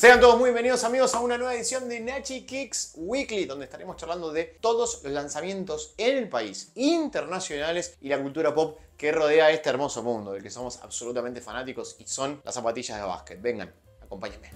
Sean todos muy bienvenidos amigos a una nueva edición de Nachi Kicks Weekly, donde estaremos charlando de todos los lanzamientos en el país, internacionales y la cultura pop que rodea este hermoso mundo, del que somos absolutamente fanáticos y son las zapatillas de básquet. Vengan, acompáñenme.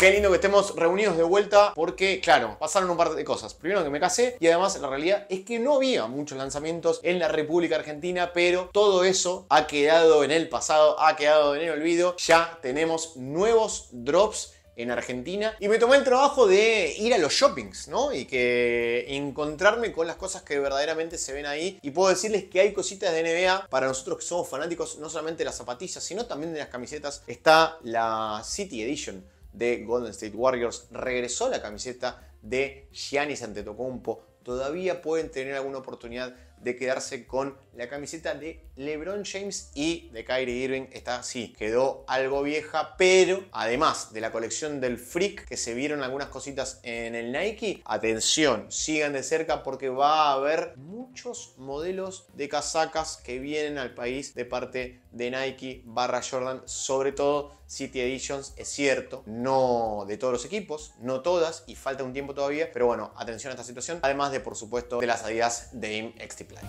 Qué lindo que estemos reunidos de vuelta porque, claro, pasaron un par de cosas. Primero que me casé y además la realidad es que no había muchos lanzamientos en la República Argentina, pero todo eso ha quedado en el pasado, ha quedado en el olvido. Ya tenemos nuevos drops en Argentina y me tomé el trabajo de ir a los shoppings, ¿no? Y que encontrarme con las cosas que verdaderamente se ven ahí y puedo decirles que hay cositas de NBA para nosotros que somos fanáticos no solamente de las zapatillas, sino también de las camisetas. Está la City Edition de Golden State Warriors, regresó la camiseta de Giannis Antetokounmpo, todavía pueden tener alguna oportunidad de quedarse con la camiseta de LeBron James y de Kyrie Irving. Esta sí, quedó algo vieja, pero además de la colección del Freak, que se vieron algunas cositas en el Nike, atención, sigan de cerca porque va a haber muchos modelos de casacas que vienen al país de parte de Nike barra Jordan, sobre todo City Editions, es cierto, no de todos los equipos, no todas, y falta un tiempo todavía, pero bueno, atención a esta situación, además de por supuesto de las adidas de AIM play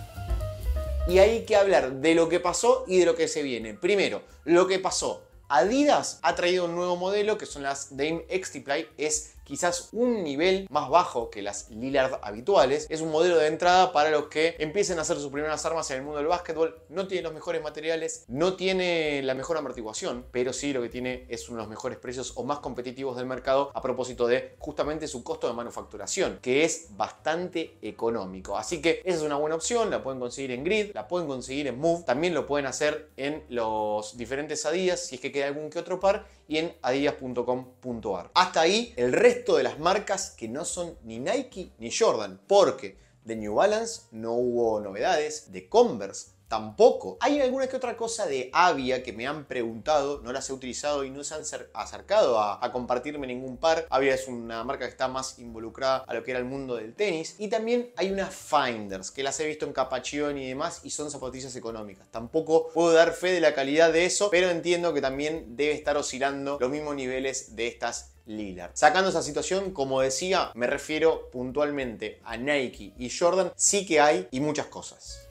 Y hay que hablar de lo que pasó y de lo que se viene. Primero, lo que pasó. Adidas ha traído un nuevo modelo que son las Dame XT-Play, es quizás un nivel más bajo que las Lillard habituales, es un modelo de entrada para los que empiecen a hacer sus primeras armas en el mundo del básquetbol. No tiene los mejores materiales, no tiene la mejor amortiguación, pero sí lo que tiene es uno de los mejores precios o más competitivos del mercado a propósito de justamente su costo de manufacturación, que es bastante económico. Así que esa es una buena opción, la pueden conseguir en Grid, la pueden conseguir en Move, también lo pueden hacer en los diferentes adidas si es que queda algún que otro par y en adidas.com.ar. Hasta ahí el resto de las marcas que no son ni Nike ni Jordan, porque de New Balance no hubo novedades, de Converse tampoco. Hay alguna que otra cosa de Avia que me han preguntado, no las he utilizado y no se han acercado a, compartirme ningún par. Avia es una marca que está más involucrada a lo que era el mundo del tenis. Y también hay unas Finders que las he visto en Capachión y demás y son zapatillas económicas. Tampoco puedo dar fe de la calidad de eso, pero entiendo que también debe estar oscilando los mismos niveles de estas Lillard. Sacando esa situación, como decía, me refiero puntualmente a Nike y Jordan, sí que hay y muchas cosas.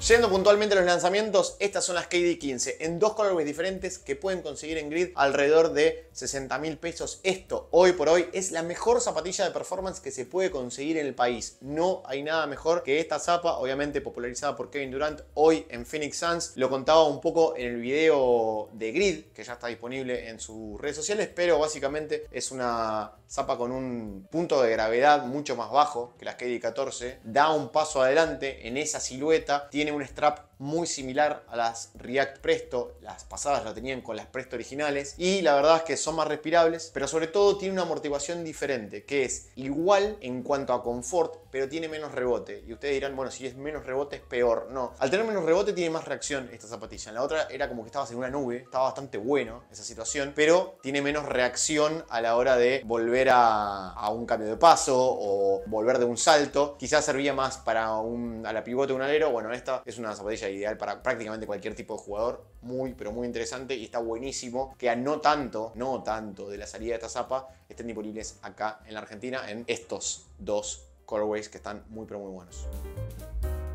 Yendo puntualmente a los lanzamientos, estas son las KD15 en dos colores diferentes que pueden conseguir en grid alrededor de 60 mil pesos. Esto, hoy por hoy, es la mejor zapatilla de performance que se puede conseguir en el país. No hay nada mejor que esta zapa, obviamente popularizada por Kevin Durant hoy en Phoenix Suns. Lo contaba un poco en el video de grid, que ya está disponible en sus redes sociales, pero básicamente es una zapa con un punto de gravedad mucho más bajo que las KD14. Da un paso adelante en esa silueta tiene un strap muy similar a las React Presto, las pasadas la tenían con las Presto originales, y la verdad es que son más respirables, pero sobre todo tiene una amortiguación diferente, que es igual en cuanto a confort, pero tiene menos rebote. Y ustedes dirán, bueno, si es menos rebote es peor. No, al tener menos rebote tiene más reacción esta zapatilla. En la otra era como que estabas en una nube, estaba bastante bueno esa situación, pero tiene menos reacción a la hora de volver a, un cambio de paso o volver de un salto. Quizás servía más para un, a la pivote un alero, bueno, esta es una zapatilla ideal para prácticamente cualquier tipo de jugador. Muy, pero muy interesante y está buenísimo que a no tanto, no tanto de la salida de esta zapa estén disponibles acá en la Argentina en estos dos colorways que están muy, pero muy buenos.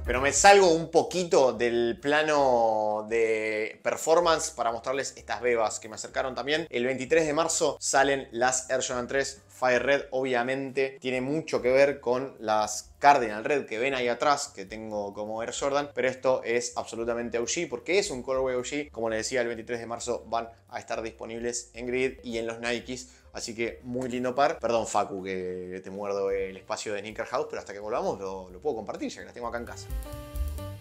Pero me salgo un poquito del plano de performance para mostrarles estas bebas que me acercaron también. El 23 de marzo salen las Air Jordan 3 Fire Red obviamente tiene mucho que ver con las Cardinal Red que ven ahí atrás, que tengo como Air Jordan, pero esto es absolutamente OG porque es un colorway OG. Como les decía, el 23 de marzo van a estar disponibles en Grid y en los Nikes. Así que muy lindo par. Perdón, Facu, que te muerdo el espacio de Sneaker House, pero hasta que volvamos lo puedo compartir, ya que las tengo acá en casa.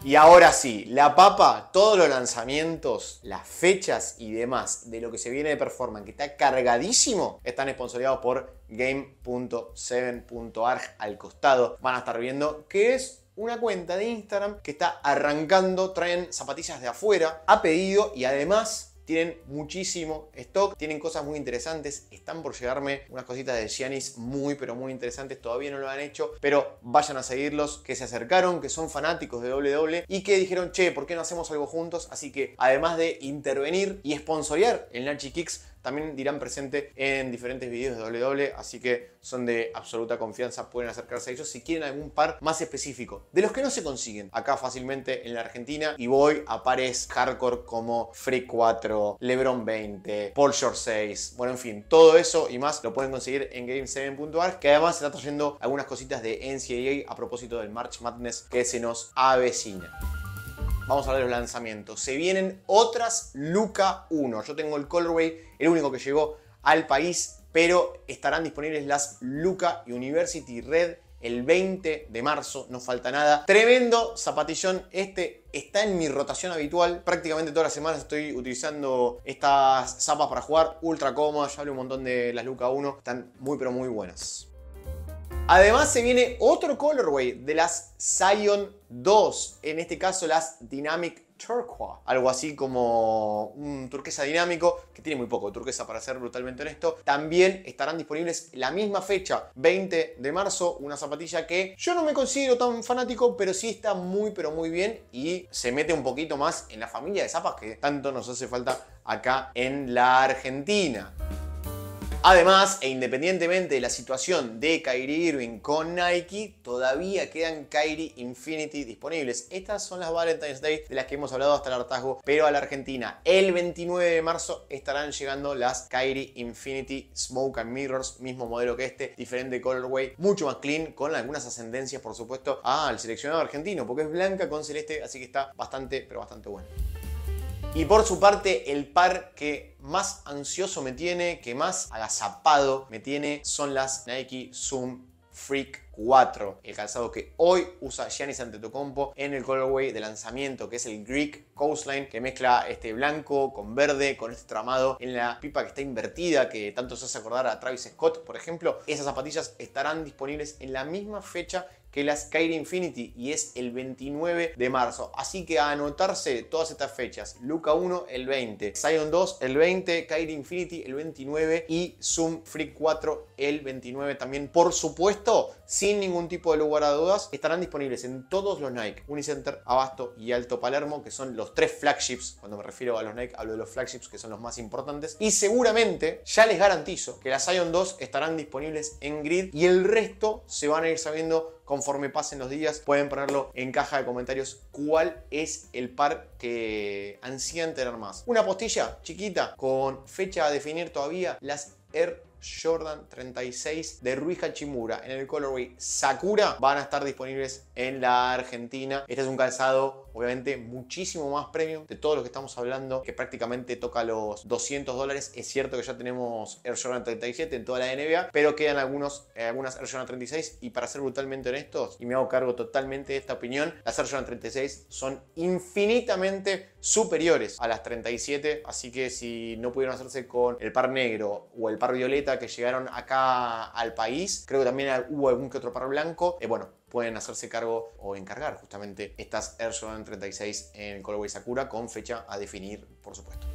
Y ahora sí, la papa, todos los lanzamientos, las fechas y demás de lo que se viene de performance, que está cargadísimo, están patrocinados por game.7.arg al costado. Van a estar viendo que es una cuenta de Instagram que está arrancando, traen zapatillas de afuera ha pedido y además tienen muchísimo stock, tienen cosas muy interesantes. Están por llegarme unas cositas de Giannis muy, pero muy interesantes. Todavía no lo han hecho, pero vayan a seguirlos, que se acercaron, que son fanáticos de doble, y que dijeron, che, ¿por qué no hacemos algo juntos? Así que además de intervenir y sponsorear el Nachi Kicks, también dirán presente en diferentes videos de W, e, así que son de absoluta confianza, pueden acercarse a ellos si quieren algún par más específico. De los que no se consiguen acá fácilmente en la Argentina, y voy a pares hardcore como Free 4, LeBron 20, Paul 6, bueno, en fin, todo eso y más lo pueden conseguir en game7.ar, que además está trayendo algunas cositas de NCAA a propósito del March Madness que se nos avecina vamos a ver los lanzamientos. Se vienen otras Luca 1. Yo tengo el colorway, el único que llegó al país, pero estarán disponibles las Luca University Red el 20 de marzo, no falta nada. Tremendo zapatillón, este está en mi rotación habitual. Prácticamente todas las semanas estoy utilizando estas zapas para jugar, ultra cómodas, ya hablé un montón de las Luca 1, están muy pero muy buenas. Además se viene otro colorway de las Zion 2, en este caso las Dynamic Turquoise, algo así como un turquesa dinámico, que tiene muy poco turquesa para ser brutalmente honesto. También estarán disponibles la misma fecha, 20 de marzo, una zapatilla que yo no me considero tan fanático, pero sí está muy pero muy bien y se mete un poquito más en la familia de zapas que tanto nos hace falta acá en la Argentina. Además, e independientemente de la situación de Kyrie Irving con Nike, todavía quedan Kyrie Infinity disponibles. Estas son las Valentine's Day de las que hemos hablado hasta el hartazgo, pero a la Argentina el 29 de marzo estarán llegando las Kyrie Infinity Smoke and Mirrors, mismo modelo que este, diferente colorway, mucho más clean, con algunas ascendencias, por supuesto, al seleccionado argentino, porque es blanca con celeste, así que está bastante, pero bastante bueno. Y por su parte, el par que más ansioso me tiene, que más agazapado me tiene, son las Nike Zoom Freak 4, el calzado que hoy usa Giannis Antetokounmpo en el colorway de lanzamiento, que es el Greek Coastline, que mezcla este blanco con verde, con este tramado en la pipa que está invertida, que tanto se hace acordar a Travis Scott, por ejemplo. Esas zapatillas estarán disponibles en la misma fecha que las Skyrim Infinity y es el 29 de marzo. Así que a anotarse todas estas fechas. Luca 1 el 20, Zion 2 el 20, Kyrie Infinity el 29 y Zoom Freak 4 el 29 también. Por supuesto, sin ningún tipo de lugar a dudas, estarán disponibles en todos los Nike, Unicenter, Abasto y Alto Palermo, que son los tres flagships. Cuando me refiero a los Nike, hablo de los flagships que son los más importantes. Y seguramente, ya les garantizo que las Zion 2 estarán disponibles en grid y el resto se van a ir sabiendo con conforme pasen los días, pueden ponerlo en caja de comentarios cuál es el par que ansían tener más. Una postilla chiquita con fecha a definir todavía, las Air Jordan 36 de Rui Hachimura en el colorway Sakura van a estar disponibles en la Argentina. Este es un calzado obviamente muchísimo más premio de todo lo que estamos hablando, que prácticamente toca los 200 dólares. Es cierto que ya tenemos Air Jordan 37 en toda la NBA, pero quedan algunos, eh, algunas Air Jordan 36 y para ser brutalmente honestos, y me hago cargo totalmente de esta opinión, las Air Jordan 36 son infinitamente superiores a las 37, así que si no pudieron hacerse con el par negro o el par violeta que llegaron acá al país, creo que también hubo algún que otro par blanco, eh, bueno, pueden hacerse cargo o encargar justamente estas Air 36 en colorway Sakura con fecha a definir, por supuesto.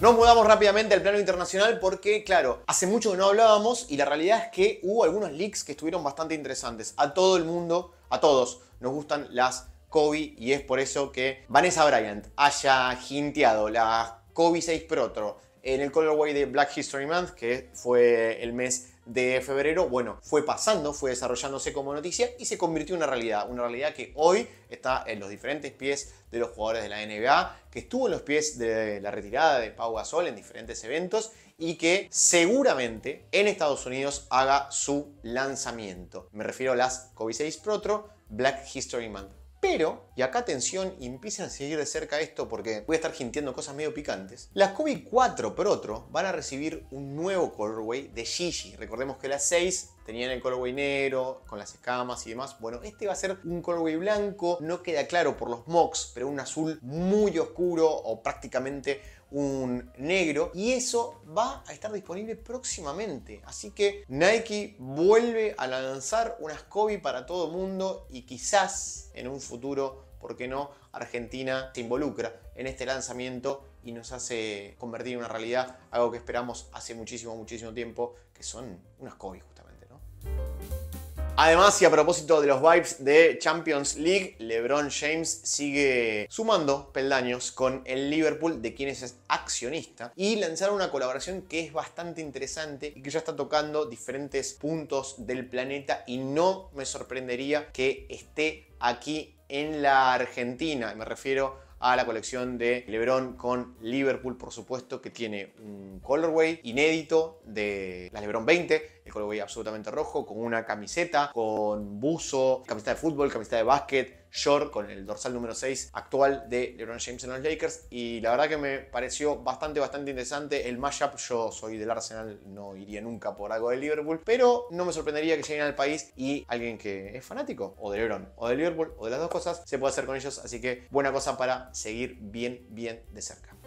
Nos mudamos rápidamente al plano internacional porque, claro, hace mucho que no hablábamos y la realidad es que hubo algunos leaks que estuvieron bastante interesantes. A todo el mundo, a todos, nos gustan las Kobe y es por eso que Vanessa Bryant haya hinteado las Kobe 6 otro en el colorway de Black History Month, que fue el mes de febrero, bueno, fue pasando, fue desarrollándose como noticia y se convirtió en una realidad. Una realidad que hoy está en los diferentes pies de los jugadores de la NBA, que estuvo en los pies de la retirada de Pau Gasol en diferentes eventos y que seguramente en Estados Unidos haga su lanzamiento. Me refiero a las Kobe 6 Protro Black History Month. Pero, y acá atención, y empiecen a seguir de cerca esto porque voy a estar gintiendo cosas medio picantes. Las Kobe 4 Protro van a recibir un nuevo color de Gigi. Recordemos que las 6 tenían el colorway negro, con las escamas y demás. Bueno, este va a ser un colorway blanco, no queda claro por los mocks, pero un azul muy oscuro o prácticamente un negro y eso va a estar disponible próximamente. Así que Nike vuelve a lanzar unas Kobe para todo el mundo y quizás en un futuro ¿por qué no? Argentina se involucra en este lanzamiento y nos hace convertir en una realidad algo que esperamos hace muchísimo, muchísimo tiempo, que son unas COVID justamente, ¿no? Además, y a propósito de los vibes de Champions League, LeBron James sigue sumando peldaños con el Liverpool, de quienes es accionista, y lanzaron una colaboración que es bastante interesante y que ya está tocando diferentes puntos del planeta y no me sorprendería que esté aquí en la Argentina. Me refiero a la colección de LeBron con Liverpool, por supuesto, que tiene un colorway inédito de la LeBron 20 el veía absolutamente rojo, con una camiseta, con buzo, camiseta de fútbol, camiseta de básquet, short con el dorsal número 6 actual de LeBron James en los Lakers. Y la verdad que me pareció bastante, bastante interesante el mashup. Yo soy del Arsenal, no iría nunca por algo de Liverpool, pero no me sorprendería que lleguen al país y alguien que es fanático o de LeBron o de Liverpool o de las dos cosas se pueda hacer con ellos. Así que buena cosa para seguir bien, bien de cerca.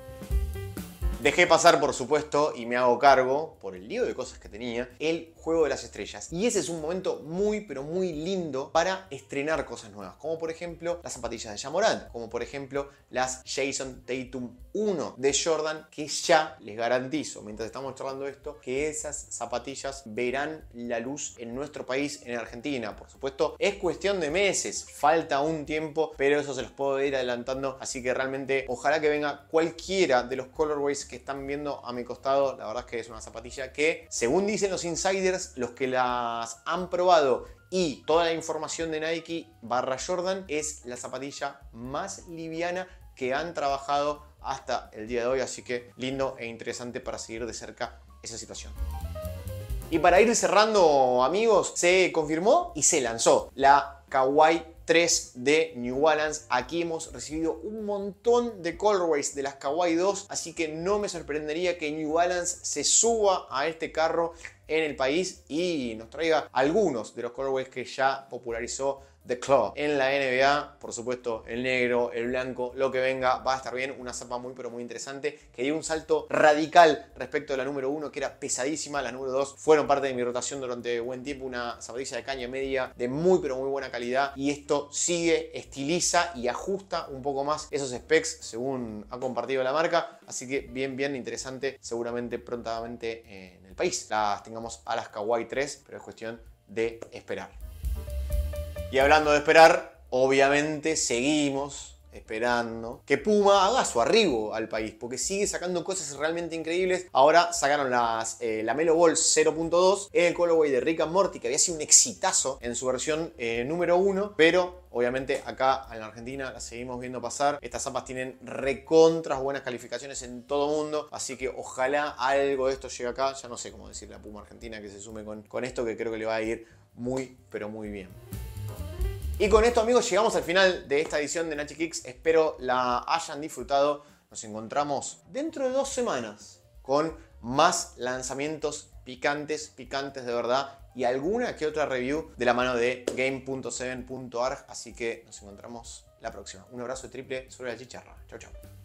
Dejé pasar, por supuesto, y me hago cargo, por el lío de cosas que tenía, el juego de las estrellas. Y ese es un momento muy, pero muy lindo para estrenar cosas nuevas, como por ejemplo las zapatillas de Jamoran, como por ejemplo las Jason Tatum 1 de Jordan, que ya les garantizo, mientras estamos charlando esto, que esas zapatillas verán la luz en nuestro país, en Argentina. Por supuesto, es cuestión de meses, falta un tiempo, pero eso se los puedo ir adelantando, así que realmente ojalá que venga cualquiera de los colorways que están viendo a mi costado, la verdad es que es una zapatilla que, según dicen los insiders, los que las han probado y toda la información de Nike barra Jordan, es la zapatilla más liviana que han trabajado hasta el día de hoy, así que lindo e interesante para seguir de cerca esa situación. Y para ir cerrando, amigos, se confirmó y se lanzó la Kawaii de New Balance. Aquí hemos recibido un montón de colorways de las Kawaii 2, así que no me sorprendería que New Balance se suba a este carro en el país y nos traiga algunos de los colorways que ya popularizó The Claw. En la NBA, por supuesto, el negro, el blanco, lo que venga, va a estar bien. Una zapa muy, pero muy interesante, que dio un salto radical respecto a la número 1, que era pesadísima. la número 2 fueron parte de mi rotación durante buen tiempo, una zapatilla de caña media de muy, pero muy buena calidad. Y esto sigue, estiliza y ajusta un poco más esos specs según ha compartido la marca. Así que bien, bien interesante, seguramente prontamente en el país. Las tengamos a las Kawaii 3, pero es cuestión de esperar. Y hablando de esperar, obviamente seguimos esperando que Puma haga su arribo al país, porque sigue sacando cosas realmente increíbles. Ahora sacaron las, eh, la Melo Ball 0.2, el Colorway de Rick and Morty, que había sido un exitazo en su versión eh, número 1, pero obviamente acá en la Argentina la seguimos viendo pasar. Estas zapas tienen recontras buenas calificaciones en todo el mundo, así que ojalá algo de esto llegue acá. Ya no sé cómo decirle a Puma Argentina que se sume con esto, que creo que le va a ir muy, pero muy bien. Y con esto, amigos, llegamos al final de esta edición de Nachi Kicks. Espero la hayan disfrutado. Nos encontramos dentro de dos semanas con más lanzamientos picantes, picantes de verdad y alguna que otra review de la mano de game.7.org. Así que nos encontramos la próxima. Un abrazo triple sobre la chicharra. Chau, chau.